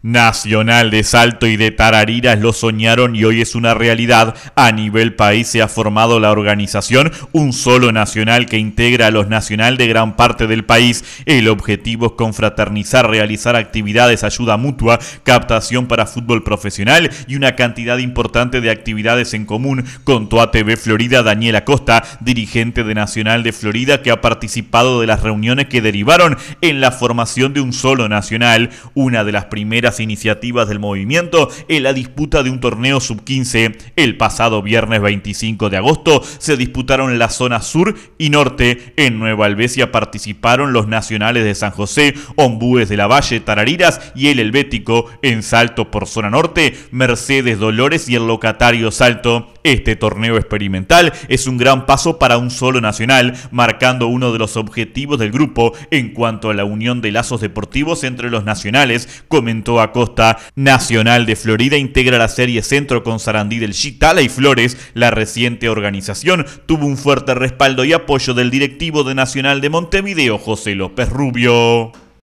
Nacional de Salto y de Tarariras lo soñaron y hoy es una realidad. A nivel país se ha formado la organización, un solo nacional que integra a los nacional de gran parte del país. El objetivo es confraternizar, realizar actividades, ayuda mutua, captación para fútbol profesional y una cantidad importante de actividades en común. con a TV Florida Daniela Costa dirigente de Nacional de Florida, que ha participado de las reuniones que derivaron en la formación de un solo nacional, una de las primeras iniciativas del movimiento en la disputa de un torneo sub-15. El pasado viernes 25 de agosto se disputaron la zona sur y norte. En Nueva Albesia participaron los nacionales de San José, Ombúes de la Valle, Tarariras y el Helvético. En Salto por zona norte, Mercedes Dolores y el locatario Salto. Este torneo experimental es un gran paso para un solo nacional, marcando uno de los objetivos del grupo en cuanto a la unión de lazos deportivos entre los nacionales, comentó Acosta. Nacional de Florida integra la Serie Centro con Sarandí del Chitala y Flores. La reciente organización tuvo un fuerte respaldo y apoyo del directivo de Nacional de Montevideo, José López Rubio.